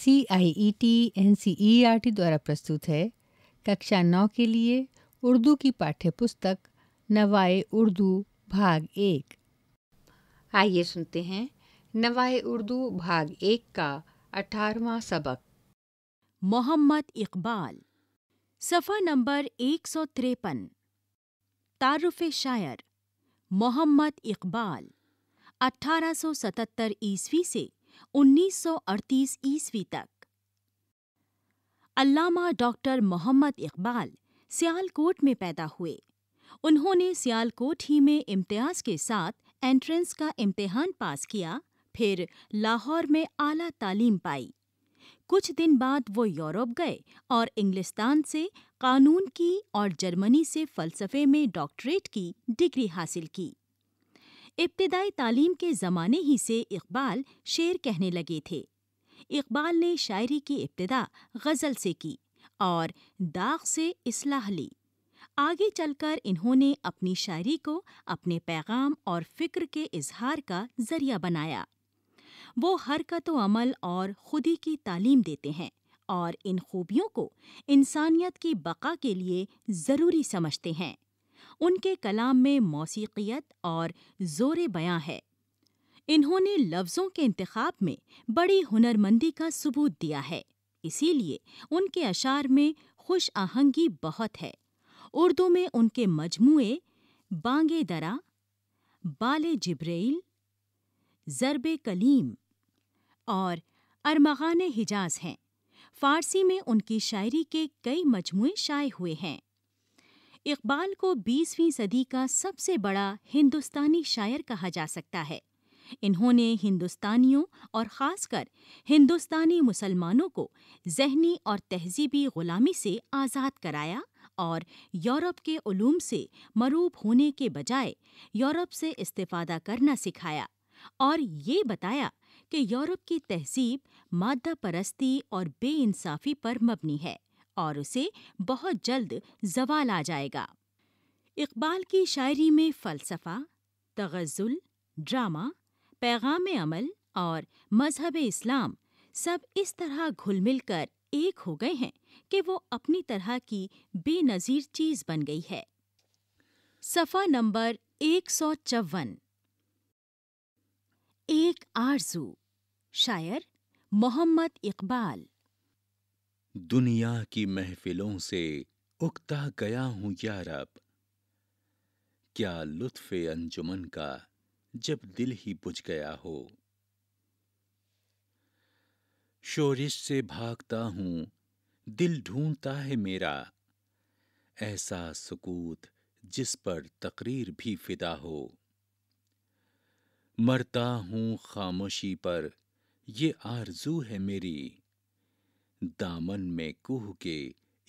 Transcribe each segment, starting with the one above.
C I E T N C E R T द्वारा प्रस्तुत है कक्षा नौ के लिए उर्दू की पाठ्य पुस्तक नवाए उर्दू भाग एक आइए सुनते हैं नवाए उर्दू भाग एक का अठारवा सबक मोहम्मद इकबाल सफ़ा नंबर एक सौ तिरपन तारुफ शायर मोहम्मद इकबाल अठारह सौ सतहत्तर ईस्वी से 1938 ईस्वी तक अल्लामा डॉक्टर मोहम्मद इकबाल सियालकोट में पैदा हुए उन्होंने सियालकोट ही में इम्तियाज के साथ एंट्रेंस का इम्तिहान पास किया फिर लाहौर में आला तालीम पाई कुछ दिन बाद वो यूरोप गए और इंग्लिस्तान से कानून की और जर्मनी से फलसफे में डॉक्टरेट की डिग्री हासिल की इब्तदाई तालीम के ज़माने ही से इकबाल शेर कहने लगे थे इकबाल ने शायरी की इब्तदा गज़ल से की और दाग से इसलाह ली आगे चलकर इन्होंने अपनी शायरी को अपने पैगाम और फ़िक्र के इजहार का ज़रिया बनाया वो हरकत अमल और खुदी की तालीम देते हैं और इन खूबियों को इंसानियत की बका के लिए ज़रूरी समझते हैं उनके कलाम में मौसीकियत और ज़ोर बयां है इन्होंने लफ्ज़ों के इंतखाब में बड़ी हुनरमंदी का सबूत दिया है इसीलिए उनके अशार में खुश आहंगी बहुत है उर्दू में उनके मजमुए बांगे दरा बाल जिब्रेल ज़रब कलीम और अरमगान हिजाज हैं फ़ारसी में उनकी शायरी के कई मजमू शाये हुए हैं इकबाल को 20वीं सदी का सबसे बड़ा हिंदुस्तानी शायर कहा जा सकता है इन्होंने हिंदुस्तानियों और ख़ासकर हिंदुस्तानी मुसलमानों को जहनी और तहजीबी ग़ुलामी से आज़ाद कराया और यूरोप के उलूम से मरूब होने के बजाय यूरोप से इस्तेफादा करना सिखाया और ये बताया कि यूरोप की तहजीब मादा परस्ती और बेइंसाफ़ी पर मबनी है और उसे बहुत जल्द जवाल आ जाएगा इकबाल की शायरी में फ़लसफ़ा तगज़ुल ड्रामा पैगाम अमल और मजहब इस्लाम सब इस तरह घुल मिल कर एक हो गए हैं कि वो अपनी तरह की बेनज़ीर चीज़ बन गई है सफ़ा नंबर एक सौ चौवन एक आरजू शायर मोहम्मद इकबाल दुनिया की महफिलों से उगता गया हूं यार अब क्या लुत्फ अंजुमन का जब दिल ही बुझ गया हो शोरिश से भागता हूं दिल ढूंढता है मेरा ऐसा सुकूत जिस पर तकरीर भी फिदा हो मरता हूं खामोशी पर ये आरजू है मेरी दामन में कुह के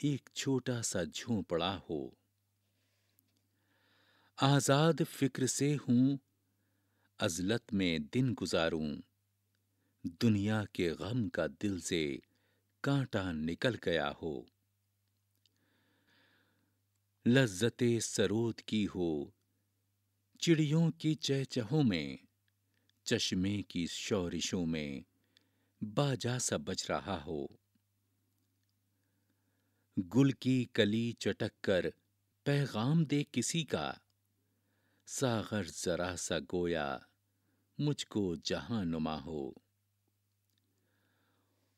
एक छोटा सा झोंपड़ा हो आजाद फिक्र से हूं अजलत में दिन गुजारूं दुनिया के गम का दिल से कांटा निकल गया हो लज्जते सरोद की हो चिड़ियों की चहचहों में चश्मे की शौरिशों में बाजा सा बज रहा हो गुल की कली चटक कर पैगाम दे किसी का सागर जरा सा गोया मुझको जहां नुमा हो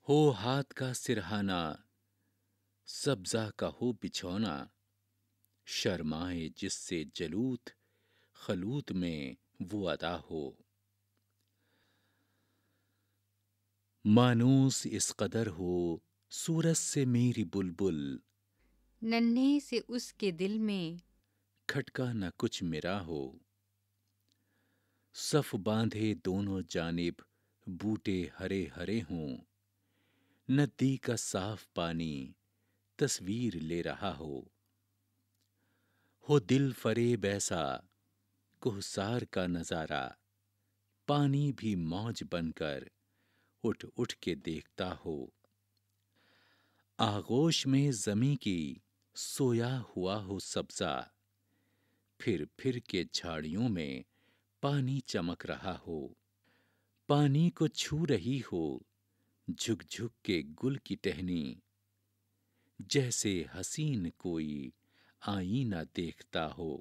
हो हाथ का सिरहाना सब्जा का हो बिछौना शर्माए जिससे जलूत खलूत में वो अदा हो मानूस इस कदर हो सूरज से मेरी बुलबुल नन्हे से उसके दिल में खटका न कुछ मेरा हो सफ बांधे दोनों जानिब बूटे हरे हरे हों नदी का साफ पानी तस्वीर ले रहा हो हो दिल फरे बैसा कोहसार का नजारा पानी भी मौज बनकर उठ उठ के देखता हो आगोश में जमी की सोया हुआ हो सब्जा फिर फिर के झाड़ियों में पानी चमक रहा हो पानी को छू रही हो झुक झुक के गुल की टहनी जैसे हसीन कोई आईना देखता हो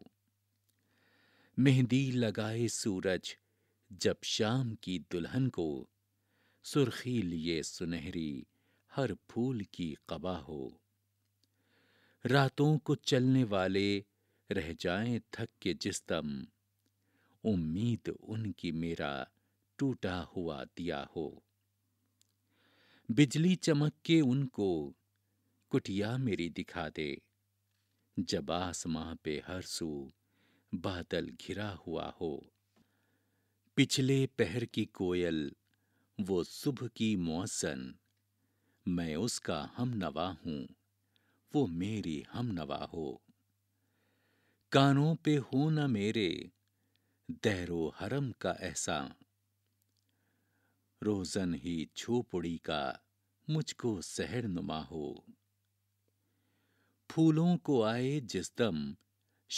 मेहंदी लगाए सूरज जब शाम की दुल्हन को सुर्खी लिए सुनहरी हर फूल की कबा हो रातों को चलने वाले रह जाएं थक के जिस्तम उम्मीद उनकी मेरा टूटा हुआ दिया हो बिजली चमक के उनको कुटिया मेरी दिखा दे जब आसमां पे हर सू बादल घिरा हुआ हो पिछले पहर की कोयल वो सुबह की मौसन मैं उसका हम नवा हूं वो मेरी हम नवा हो कानों पे हो न मेरे दहरो हरम का ऐसा रोजन ही छोपड़ी का मुझको सहर नुमा हो फूलों को आए जिस दम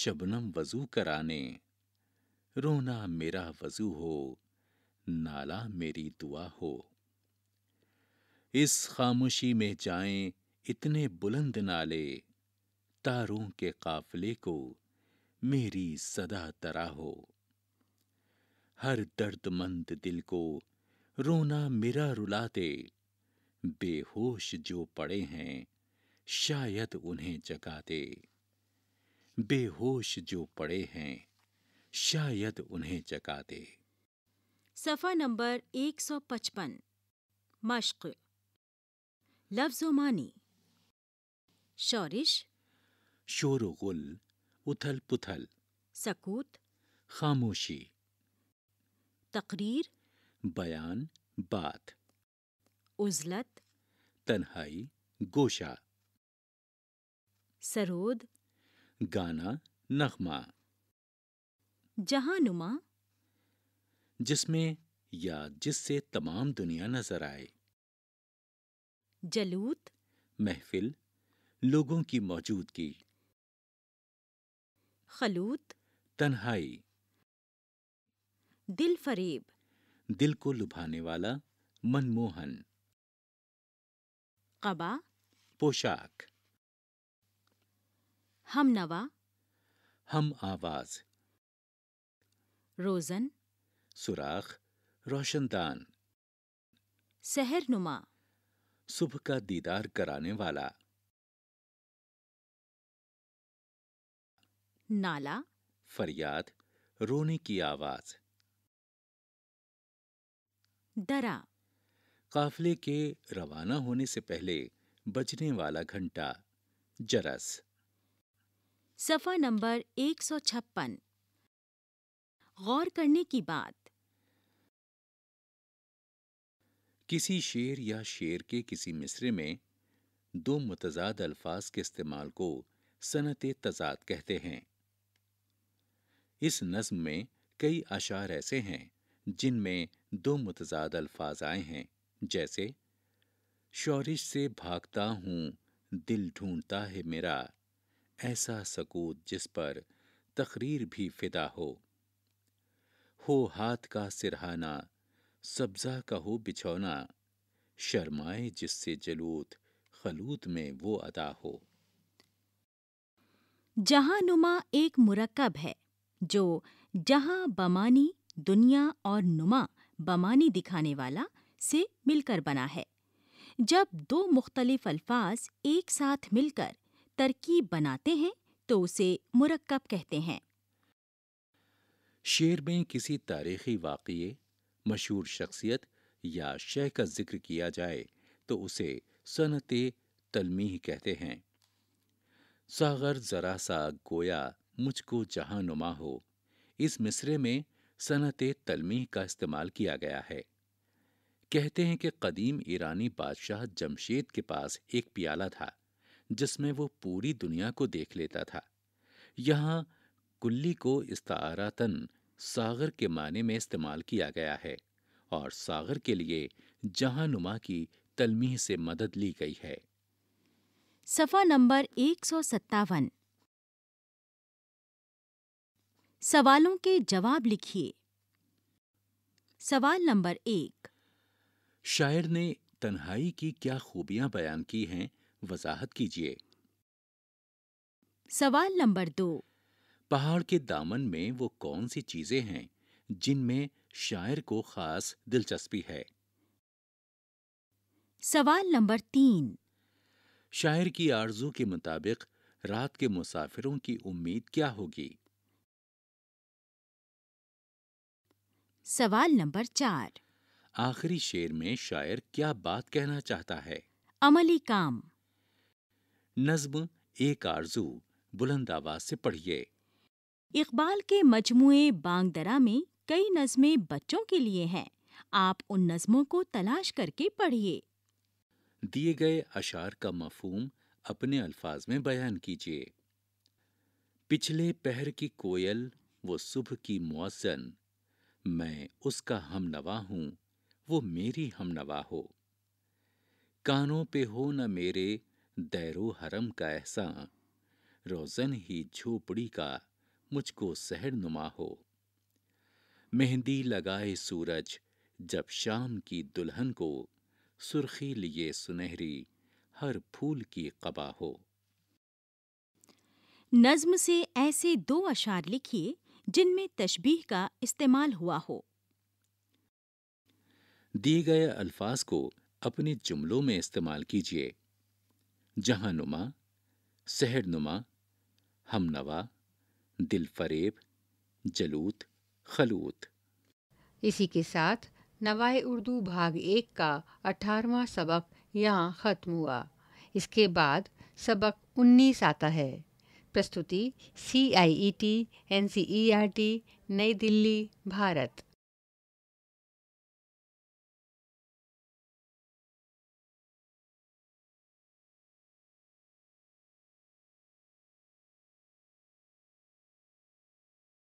शबनम वजू कराने रोना मेरा वजू हो नाला मेरी दुआ हो इस खामोशी में जाएं इतने बुलंद नाले तारों के काफले को मेरी सदा तरा हो हर दर्दमंद दिल को रोना मेरा रुलाते बेहोश जो पड़े हैं शायद उन्हें जगाते बेहोश जो पड़े हैं शायद उन्हें जगाते सफ़ा नंबर 155 मश्क़ लफ्ज मानी शौरिश शोर गुल उथल पुथल सकूत खामोशी तकरीर बयान बात उजलत तन्हाई गोशा सरोद गाना नगमा जहानुमा जिसमें या जिससे तमाम दुनिया नजर आए जलूत महफिल लोगों की मौजूदगी खलूत तन्हाई दिल फरेब दिल को लुभाने वाला मनमोहन कबा पोशाक हम नवा हम आवाज रोजन सुराख रोशनदान सहरनुमा सुबह का दीदार कराने वाला नाला फरियाद रोने की आवाज दरा काफले के रवाना होने से पहले बजने वाला घंटा जरस सफा नंबर एक सौ छप्पन गौर करने की बात किसी शेर या शेर के किसी मिसरे में दो मुतजाद अल्फाज के इस्तेमाल को सनत तजाद कहते हैं इस नज्म में कई अशार ऐसे हैं जिनमें दो मुतजाद अल्फाज आए हैं जैसे शौरिश से भागता हूँ दिल ढूंढता है मेरा ऐसा सकूत जिस पर तकरीर भी फिदा हो हो हाथ का सिरहाना सब्जा का हो बिछौना शर्माए जिससे जलूत खलूत में वो अदा हो जहां नुमा एक मुरक्कब है जो जहां बमानी दुनिया और नुमा बमानी दिखाने वाला से मिलकर बना है जब दो मुख्तलिफ अल्फाज एक साथ मिलकर तरकीब बनाते हैं तो उसे मुरक्कब कहते हैं शेर में किसी तारीखी वाक़े मशहूर शख्सियत या शह का जिक्र किया जाए तो उसे सनत तलमीह कहते हैं सागर जरा सा गोया मुझको जहां नुमा हो इस मिसरे में सनत तलमीह का इस्तेमाल किया गया है कहते हैं कि कदीम ईरानी बादशाह जमशेद के पास एक प्याला था जिसमें वो पूरी दुनिया को देख लेता था यहाँ कुल्ली को इस्तारातन सागर के माने में इस्तेमाल किया गया है और सागर के लिए नुमा की तलमीह से मदद ली गई है सफा नंबर एक सौ सत्तावन सवालों के जवाब लिखिए सवाल नंबर एक शायर ने तन्हाई की क्या खूबियां बयान की हैं वजाहत कीजिए सवाल नंबर दो पहाड़ के दामन में वो कौन सी चीजें हैं जिनमें शायर को खास दिलचस्पी है सवाल नंबर तीन शायर की आरजू के मुताबिक रात के मुसाफिरों की उम्मीद क्या होगी सवाल नंबर चार आखिरी शेर में शायर क्या बात कहना चाहता है अमली काम नज्म एक आरजू बुलंद आवाज से पढ़िए इकबाल के मजमू बांगदरा में कई नज़में बच्चों के लिए हैं आप उन नज़मों को तलाश करके पढ़िए दिए गए अशार का मफहम अपने अल्फाज में बयान कीजिए पिछले पहर की कोयल वो सुबह की मौसन मैं उसका नवा हूँ वो मेरी नवा हो कानों पे हो न मेरे दैरो हरम का एहसा रोजन ही झोपड़ी का मुझको सहर नुमा हो मेहंदी लगाए सूरज जब शाम की दुल्हन को सुर्खी लिए सुनहरी हर फूल की कबा हो नज्म से ऐसे दो अशार लिखिए जिनमें तशबीह का इस्तेमाल हुआ हो दिए गए अल्फाज को अपने जुमलों में इस्तेमाल कीजिए नुमा सहर नुमा हमनवा दिल फरेब जलूत खलूत इसी के साथ नवाए उर्दू भाग एक का अठारवा सबक यहाँ ख़त्म हुआ इसके बाद सबक उन्नीस आता है प्रस्तुति C I E T N C E R T Nai Delhi Bharat